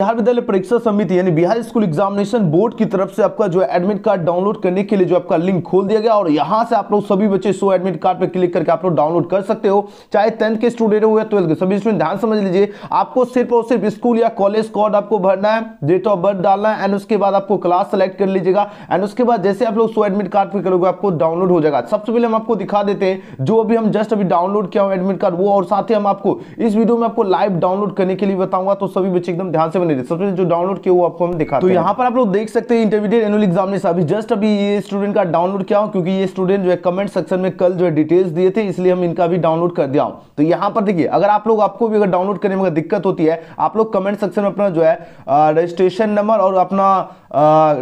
बिहार विद्यालय परीक्षा समिति यानी बिहार स्कूल एग्जामिनेशन बोर्ड की तरफ से आपका जो एडमिट कार्ड डाउनलोड करने के लिए जो आपका लिंक खोल दिया गया और यहां से आप लोग सभी बच्चे सो एडमिट कार्ड पर क्लिक करके आप लोग डाउनलोड कर सकते हो चाहे टेंथ के स्टूडेंट हो या ट्वेल्थ के सभी स्टूडेंट ध्यान समझ लीजिए आपको सिर्फ और सिर्फ स्कूल या कॉलेज कार्ड आपको भरना है डेट ऑफ बर्थ डालना है एंड उसके बाद आपको क्लास सेलेक्ट कर लीजिएगा एंड उसके बाद जैसे आप लोग सो एडमिट कार्ड पर करोगे आपको डाउनलोड हो जाएगा सबसे पहले हम आपको दिखा देते हैं जो अभी हम जस्ट अभी डाउनलोड किया हो एडमिट कार्ड वो और साथ ही हम आपको इस वीडियो में आपको लाइव डाउनलोड करने के लिए बताऊंगा तो सभी बच्चे एकदम ध्यान से नहीं सबसे जो डाउनलोड किया वो आपको हम दिखा तो यहाँ पर आप लोग देख सकते हैं इंटरमीडिएट एनुअल एग्जामिनेशन अभी जस्ट अभी ये स्टूडेंट का डाउनलोड किया हूँ क्योंकि ये स्टूडेंट जो है कमेंट सेक्शन में कल जो है डिटेल्स दिए थे इसलिए हम इनका भी डाउनलोड कर दिया हूँ तो यहाँ पर देखिए अगर आप लोग आपको भी अगर डाउनलोड करने में दिक्कत होती है आप लोग कमेंट सेक्शन में अपना जो है रजिस्ट्रेशन नंबर और अपना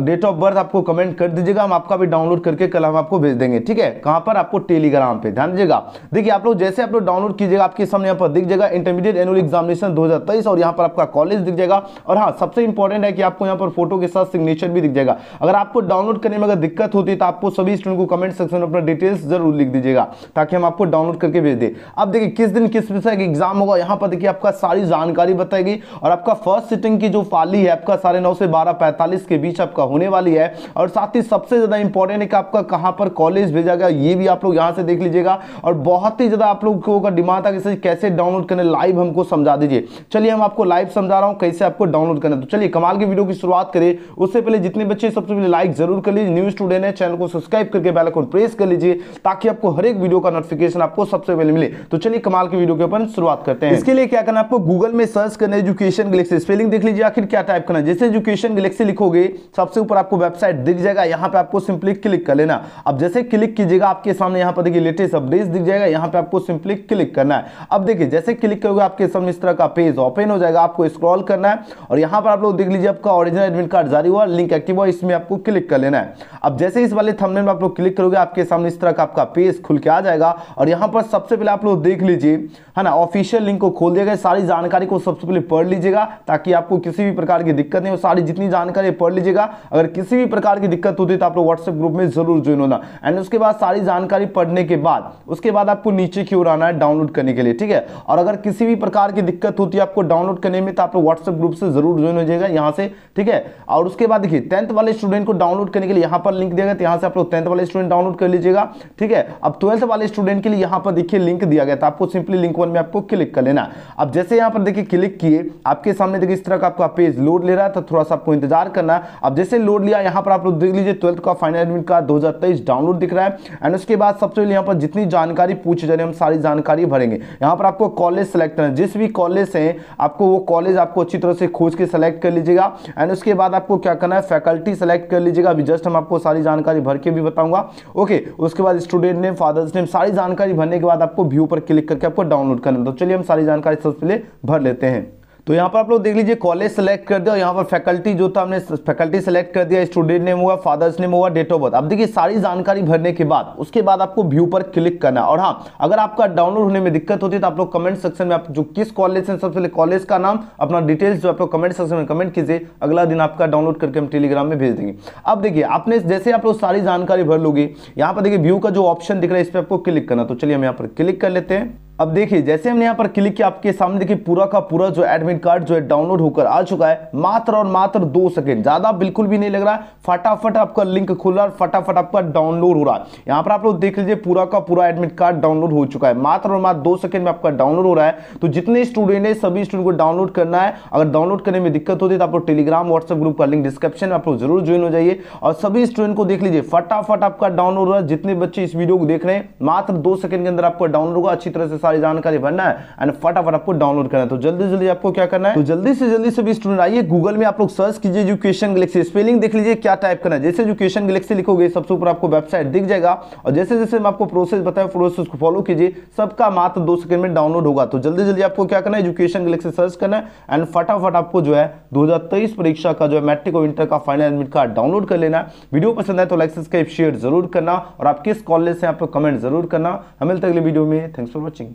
डेट ऑफ बर्थ आपको कमेंट कर दीजिएगा हम आपका भी डाउनलोड करके कल हम आपको भेज देंगे ठीक है कहाँ पर आपको टेलीग्राम पे ध्यान दीजिएगा देखिए आप लोग जैसे आप लोग डाउनलोड कीजिएगा आपके सामने यहाँ पर दिख जाएगा इंटरमीडिएट एनुअल एग्जामिनेशन 2023 और यहाँ पर आपका कॉलेज दिख जाएगा और हाँ सबसे इंपॉर्टेंट है कि आपको यहाँ पर फोटो के साथ सिग्नेचर भी दिख जाएगा अगर आपको डाउनलोड करने में अगर दिक्कत होती है तो आपको सभी स्टूडेंट को कमेंट सेक्शन में अपना डिटेल्स जरूर लिख दीजिएगा ताकि हम आपको डाउनलोड करके भेज दें अब देखिए किस दिन किस विषय का एग्जाम होगा यहाँ पर देखिए आपका सारी जानकारी बताएगी और आपका फर्स्ट सिटिंग की जो पाली है आपका साढ़े नौ से बारह पैंतालीस के बीच आपका होने वाली है और साथ ही सबसे ज़्यादा इंपॉर्टेंट है कि आपका कहाँ पर कॉलेज भेजा गया ये भी आप लोग यहाँ से देख लीजिएगा और बहुत ही ज़्यादा आप लोगों का डिमांड था कि कैसे डाउनलोड करने लाइव हमको समझा दीजिए चलिए हम आपको लाइव समझा रहा हूँ कैसे आपको को डाउनलोड करना तो चलिए कमाल की वीडियो की शुरुआत करें उससे पहले जितने बच्चे सबसे पहले लाइक जरूर कर लीजिए न्यू स्टूडेंट है चैनल को सब्सक्राइब करके बेल बेलाइकॉन प्रेस कर लीजिए ताकि आपको हर एक वीडियो का नोटिफिकेशन आपको सबसे पहले मिले तो चलिए कमाल की वीडियो के ऊपर शुरुआत करते हैं इसके लिए क्या करना आपको गूगल में सर्च करना एजुकेशन गलेक्सी स्पेलिंग देख लीजिए आखिर क्या टाइप करना जैसे एजुकेशन गलेक्सी लिखोगे सबसे ऊपर आपको वेबसाइट दिख जाएगा यहाँ पे आपको सिंपली क्लिक कर लेना अब जैसे क्लिक कीजिएगा आपके सामने यहाँ पर देखिए लेटेस्ट अपडेट दिख जाएगा यहाँ पे आपको सिंपली क्लिक करना है अब देखिए जैसे क्लिक करोगे आपके सामने इस तरह का पेज ओपन हो जाएगा आपको स्क्रॉल करना है और यहां पर आप लोग देख लीजिए आपका ओरिजिनल एडमिट कार्ड जारी हुआ लिंक एक्टिव हुआ इसमें आपको क्लिक कर लेना है अब जैसे इस वाले थंबनेल में आप लोग क्लिक करोगे आपके सामने इस तरह का आपका पेज खुल के आ जाएगा और यहाँ पर सबसे पहले आप लोग देख लीजिए है ना ऑफिशियल लिंक को खोल दिया गया सारी जानकारी को सबसे पहले पढ़ लीजिएगा ताकि आपको किसी भी प्रकार की दिक्कत नहीं हो सारी जितनी जानकारी पढ़ लीजिएगा अगर किसी भी प्रकार की दिक्कत होती तो आप लोग व्हाट्सएप ग्रुप में जरूर ज्वाइन होना एंड उसके बाद सारी जानकारी पढ़ने के बाद उसके बाद आपको नीचे की ओर आना है डाउनलोड करने के लिए ठीक है और अगर किसी भी प्रकार की दिक्कत होती है आपको डाउनलोड करने में तो आप लोग व्हाट्सएप ग्रुप से जरूर ज्वाइन हो जाएगा यहाँ से ठीक है और उसके बाद देखिए टेंथ वाले स्टूडेंट को डाउनलोड करने के लिए यहाँ पर लिंक दिया गया तो यहाँ से आप लोग टेंथ वाले स्टूडेंट डाउनलोड कर लीजिएगा ठीक है अब ट्वेल्थ वाले स्टूडेंट के लिए यहाँ पर देखिए लिंक दिया गया था आपको सिंपली लिंक वन में आपको क्लिक कर लेना अब जैसे यहाँ पर देखिए क्लिक किए आपके सामने देखिए इस तरह का आपका पेज लोड ले रहा था तो थोड़ा सा आपको इंतजार करना अब जैसे लोड लिया यहाँ पर आप लोग देख लीजिए ट्वेल्थ का फाइनल एडमिट का दो डाउनलोड दिख रहा है एंड उसके बाद सबसे पहले यहाँ पर जितनी जानकारी पूछी जा रही है हम सारी जानकारी भरेंगे यहाँ पर आपको कॉलेज सेलेक्ट करना जिस भी कॉलेज से आपको वो कॉलेज आपको अच्छी तरह से खोज के सेलेक्ट कर लीजिएगा एंड उसके बाद आपको क्या करना है फैकल्टी सेलेक्ट कर लीजिएगा अभी जस्ट हम आपको सारी जानकारी भर के भी बताऊंगा ओके उसके बाद स्टूडेंट नेम फादर्स नेम सारी जानकारी भरने के बाद आपको व्यू पर क्लिक करके आपको डाउनलोड करना तो चलिए हम सारी जानकारी सबसे पहले भर लेते हैं तो यहाँ पर आप लोग देख लीजिए कॉलेज सेलेक्ट कर दिया और यहाँ पर फैकल्टी जो था हमने फैकल्टी सेलेक्ट कर दिया स्टूडेंट नेम हुआ फादर्स नेम हुआ डेट ऑफ बर्थ अब देखिए सारी जानकारी भरने के बाद उसके बाद आपको व्यू पर क्लिक करना और हाँ अगर आपका डाउनलोड होने में दिक्कत होती है तो आप लोग कमेंट सेक्शन में आप जो किस कॉलेज से सबसे पहले कॉलेज का नाम अपना डिटेल्स जो आप लोग कमेंट सेक्शन में कमेंट कीजिए अगला दिन आपका डाउनलोड करके हम टेलीग्राम में भेज देंगे अब देखिए आपने जैसे आप लोग सारी जानकारी भर लोगे यहाँ पर देखिए व्यू का जो ऑप्शन दिख रहा है इस पर आपको क्लिक करना तो चलिए हम यहाँ पर क्लिक कर लेते हैं अब देखिए जैसे हमने यहाँ पर क्लिक किया आपके सामने देखिए पूरा का पूरा जो एडमिट कार्ड जो है डाउनलोड होकर आ चुका है मात्र और मात्र दो सेकेंड ज्यादा बिल्कुल भी नहीं लग रहा है फटाफट आपका लिंक खुल रहा है फटाफट आपका डाउनलोड हो रहा है यहाँ पर आप लोग देख लीजिए पूरा का पूरा एडमिट कार्ड डाउनलोड हो चुका है मात्र और मात्र दो सेकंड में आपका डाउनलोड हो रहा है तो जितने स्टूडेंट है सभी स्टूडेंट को डाउनलोड करना है अगर डाउनलोड करने में दिक्कत होती है तो आप लोग टेलीग्राम व्हाट्सएप ग्रुप का लिंक डिस्क्रिप्शन में आप लोग जरूर ज्वाइन हो जाइए और सभी स्टूडेंट को देख लीजिए फटाफट आपका डाउनलोड हो रहा है जितने बच्चे इस वीडियो को देख रहे हैं मात्र दो सेकंड के अंदर आपका डाउनलोड होगा अच्छी तरह से सारी जानकारी भरना है एंड फटाफट आपको डाउनलोड करना है तो जल्दी जल्दी आपको क्या करना है तो जल्दी से जल्दी सभी स्टूडेंट आइए गूगल में आप लोग सर्च कीजिए एजुकेशन गलेक्सी स्पेलिंग देख लीजिए क्या टाइप करना है जैसे एजुकेशन गलेक्सी लिखोगे सबसे ऊपर आपको वेबसाइट दिख जाएगा और जैसे जैसे मैं आपको प्रोसेस बताया प्रोसेस को फॉलो कीजिए सबका मात्र दो सेकंड में डाउनलोड होगा तो जल्दी जल्दी आपको क्या करना है एजुकेशन गलेक्सी सर्च करना है एंड फटाफट आपको जो है दो परीक्षा का जो है मैट्रिक और इंटर का फाइनल एडमिट कार्ड डाउनलोड कर लेना वीडियो पसंद है तो लाइक सब्सक्राइब शेयर जरूर करना और आप किस कॉलेज से आपको कमेंट जरूर करना हमें मिलते अगले वीडियो में थैंक्स फॉर वॉचिंग